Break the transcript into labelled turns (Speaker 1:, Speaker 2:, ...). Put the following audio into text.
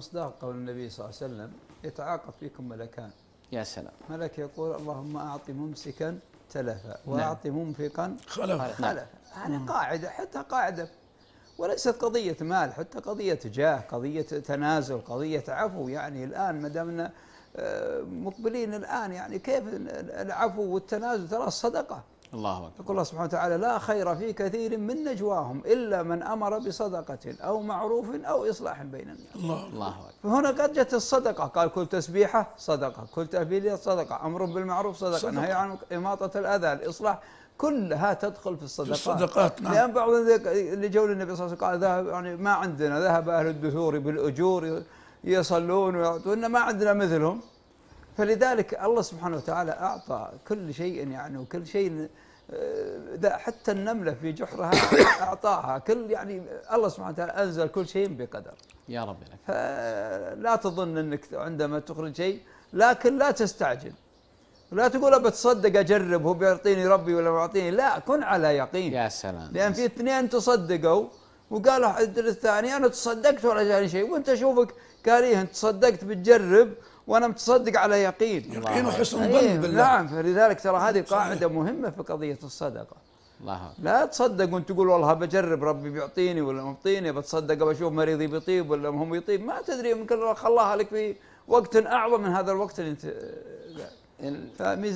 Speaker 1: مصداق قول النبي صلى الله عليه وسلم يتعاقب فيكم ملكان يا سلام ملك يقول اللهم أعط ممسكا تلفا نعم. وأعط منفقا خلفا خلفا يعني قاعدة حتى قاعدة وليست قضية مال حتى قضية جاه قضية تنازل قضية عفو يعني الآن ما دامنا آه، مقبلين الآن يعني كيف العفو والتنازل ترى الصدقة الله أكبر يقول الله سبحانه وتعالى لا خير في كثير من نجواهم إلا من أمر بصدقة أو معروف أو إصلاح بين الناس الله الله أكبر فهنا قد جت الصدقة قال كل تسبيحة صدقة كل تهليلية صدقة أمر بالمعروف صدقة, صدقة. نهي عن إماطة الأذى الإصلاح كلها تدخل في الصدقات في الصدقات نعم لأن بعض اللي جو النبي صلى الله عليه وسلم قال ذهب يعني ما عندنا ذهب أهل الدثور بالأجور يصلون ويعطون ما عندنا مثلهم فلذلك الله سبحانه وتعالى أعطى كل شيء يعني وكل شيء آه، حتى النملة في جحرها أعطاها كل يعني الله سبحانه وتعالى أنزل كل شيء بقدر يا رب لك فلا تظن أنك عندما تخرج شيء لكن لا تستعجل لا تقول بتصدق أجرب هو بيعطيني ربي ولا بيعطيني لا كن على يقين يا سلام لأن في اثنين تصدقوا وقال الثاني أنا تصدقت ولا جاني شيء وأنت شوفك كاريه أنت تصدقت بتجرب وانا متصدق على يقين يقين وحسن إيه، ظن بالله نعم فلذلك ترى هذه قاعده مهمه في قضيه الصدقه الله لا تصدق وانت تقول والله بجرب ربي بيعطيني ولا ما بيعطيني بتصدق بشوف مريضي بيطيب ولا هم يطيب ما تدري يمكن الله خلاها لك في وقت اعظم من هذا الوقت اللي انت فميزان